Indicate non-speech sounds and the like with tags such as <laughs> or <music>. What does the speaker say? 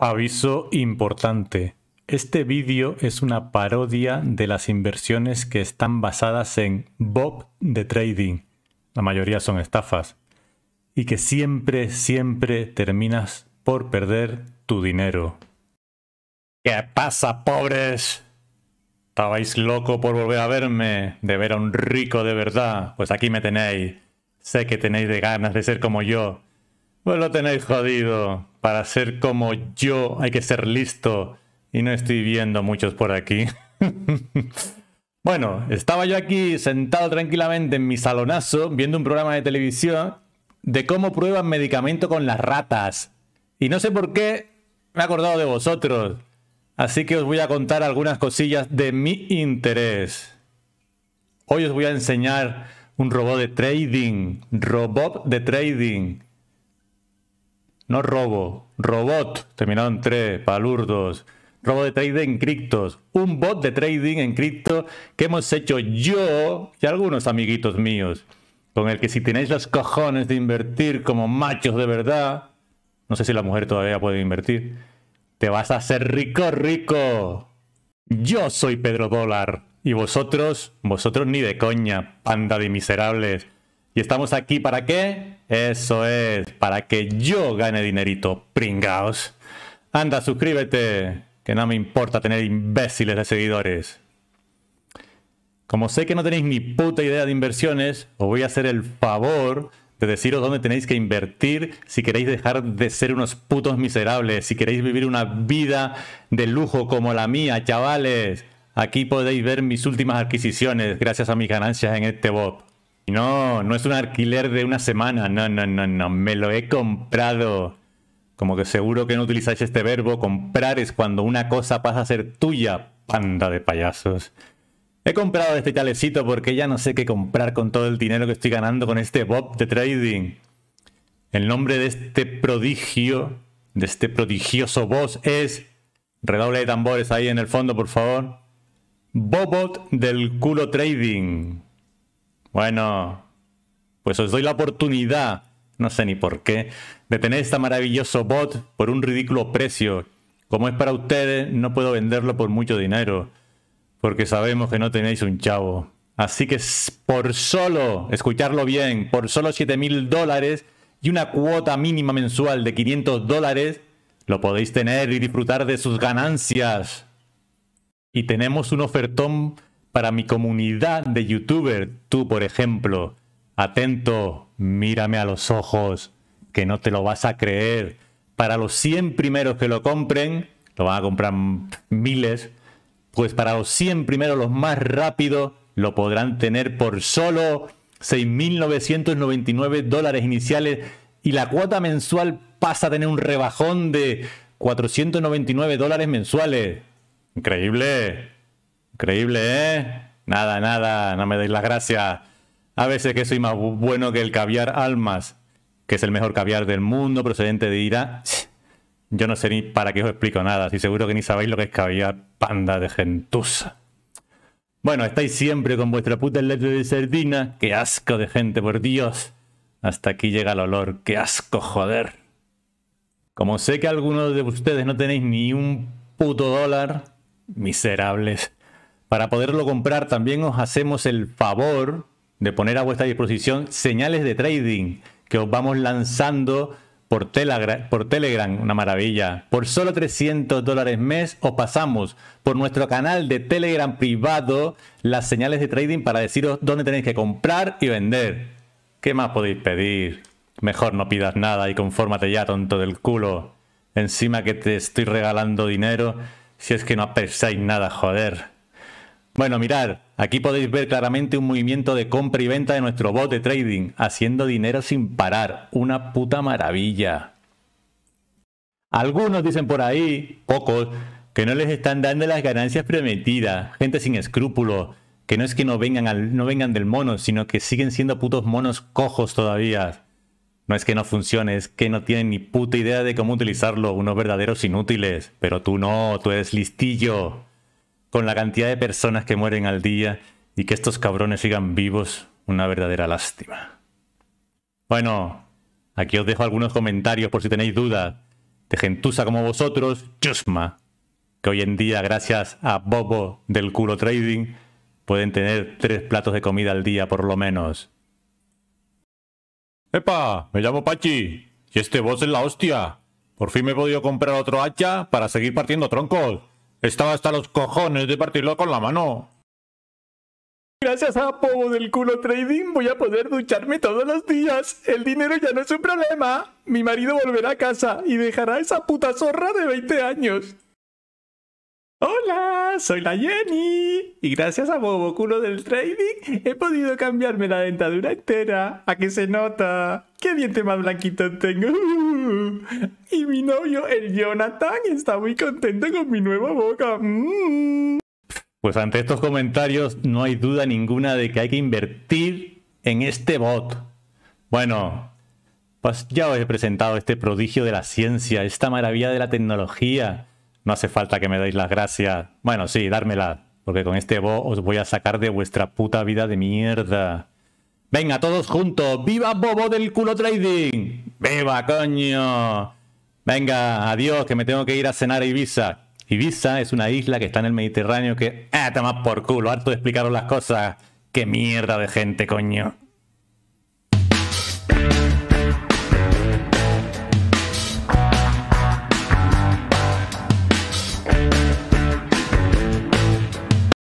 Aviso importante. Este vídeo es una parodia de las inversiones que están basadas en Bob de Trading. La mayoría son estafas. Y que siempre, siempre terminas por perder tu dinero. ¿Qué pasa, pobres? ¿Estabais loco por volver a verme? ¿De ver a un rico de verdad? Pues aquí me tenéis. Sé que tenéis ganas de ser como yo. Pues lo tenéis jodido para ser como yo hay que ser listo y no estoy viendo muchos por aquí. <laughs> bueno, estaba yo aquí sentado tranquilamente en mi salonazo viendo un programa de televisión de cómo prueban medicamento con las ratas. Y no sé por qué me he acordado de vosotros. Así que os voy a contar algunas cosillas de mi interés. Hoy os voy a enseñar un robot de trading. Robot de trading no robo, robot, terminado en 3, palurdos. Robo de trading en criptos. Un bot de trading en cripto que hemos hecho yo y algunos amiguitos míos. Con el que si tenéis los cojones de invertir como machos de verdad, no sé si la mujer todavía puede invertir, te vas a hacer rico, rico. Yo soy Pedro Dólar. Y vosotros, vosotros ni de coña, panda de miserables. ¿Y estamos aquí para qué? Eso es, para que yo gane dinerito, pringaos. Anda, suscríbete, que no me importa tener imbéciles de seguidores. Como sé que no tenéis ni puta idea de inversiones, os voy a hacer el favor de deciros dónde tenéis que invertir si queréis dejar de ser unos putos miserables, si queréis vivir una vida de lujo como la mía, chavales. Aquí podéis ver mis últimas adquisiciones gracias a mis ganancias en este bot no, no es un alquiler de una semana. No, no, no, no. Me lo he comprado. Como que seguro que no utilizáis este verbo. Comprar es cuando una cosa pasa a ser tuya, panda de payasos. He comprado este chalecito porque ya no sé qué comprar con todo el dinero que estoy ganando con este Bob de trading. El nombre de este prodigio, de este prodigioso boss es... Redoble de tambores ahí en el fondo, por favor. Bobot del culo trading. Bueno, pues os doy la oportunidad, no sé ni por qué, de tener este maravilloso bot por un ridículo precio. Como es para ustedes, no puedo venderlo por mucho dinero, porque sabemos que no tenéis un chavo. Así que por solo, escucharlo bien, por solo 7.000 dólares y una cuota mínima mensual de 500 dólares, lo podéis tener y disfrutar de sus ganancias. Y tenemos un ofertón para mi comunidad de youtuber. Tú, por ejemplo, atento, mírame a los ojos, que no te lo vas a creer. Para los 100 primeros que lo compren, lo van a comprar miles, pues para los 100 primeros, los más rápidos, lo podrán tener por solo 6.999 dólares iniciales y la cuota mensual pasa a tener un rebajón de 499 dólares mensuales. Increíble. Increíble, ¿eh? Nada, nada, no me deis las gracias. A veces que soy más bueno que el caviar Almas, que es el mejor caviar del mundo procedente de Irán. Yo no sé ni para qué os explico nada, si seguro que ni sabéis lo que es caviar panda de gentusa. Bueno, estáis siempre con vuestra puta letra de sardina. ¡Qué asco de gente, por Dios! Hasta aquí llega el olor. ¡Qué asco, joder! Como sé que algunos de ustedes no tenéis ni un puto dólar, miserables. Para poderlo comprar también os hacemos el favor de poner a vuestra disposición señales de trading que os vamos lanzando por, Telegram, una maravilla. Por solo 300 dólares mes os pasamos por nuestro canal de Telegram privado las señales de trading para deciros dónde tenéis que comprar y vender. ¿Qué más podéis pedir? Mejor no pidas nada y confórmate ya, tonto del culo. Encima que te estoy regalando dinero si es que no pensáis nada, joder. Bueno, mirad, aquí podéis ver claramente un movimiento de compra y venta de nuestro bot de trading, haciendo dinero sin parar. Una puta maravilla. Algunos dicen por ahí, pocos, que no les están dando las ganancias prometidas. Gente sin escrúpulos, que no es que no vengan, al, no vengan del mono, sino que siguen siendo putos monos cojos todavía. No es que no funcione, es que no tienen ni puta idea de cómo utilizarlo, unos verdaderos inútiles. Pero tú no, tú eres listillo con la cantidad de personas que mueren al día y que estos cabrones sigan vivos, una verdadera lástima. Bueno, aquí os dejo algunos comentarios por si tenéis dudas de gentusa como vosotros, Chusma, que hoy en día gracias a Bobo del culo trading pueden tener tres platos de comida al día por lo menos. ¡Epa! Me llamo Pachi y este boss es la hostia. Por fin me he podido comprar otro hacha para seguir partiendo troncos. Estaba hasta los cojones de partirlo con la mano. Gracias a Pogo del culo trading voy a poder ducharme todos los días. El dinero ya no es un problema. Mi marido volverá a casa y dejará a esa puta zorra de 20 años. Hola, soy la Jenny y gracias a Bobo Culo del Trading he podido cambiarme la dentadura entera. ¿A qué se nota? ¡Qué diente más blanquito tengo! <laughs> Y mi novio, el Jonathan, está muy contento con mi nueva boca. Mm. Pues ante estos comentarios no hay duda ninguna de que hay que invertir en este bot. Bueno, pues ya os he presentado este prodigio de la ciencia, esta maravilla de la tecnología no hace falta que me deis las gracias. Bueno, sí, dármela. Porque con este voz os voy a sacar de vuestra puta vida de mierda. Venga, todos juntos. ¡Viva Bobo del culo trading! ¡Viva, coño! Venga, adiós, que me tengo que ir a cenar a Ibiza. Ibiza es una isla que está en el Mediterráneo que... ¡Ah, eh, por culo! Harto de explicaros las cosas. ¡Qué mierda de gente, coño!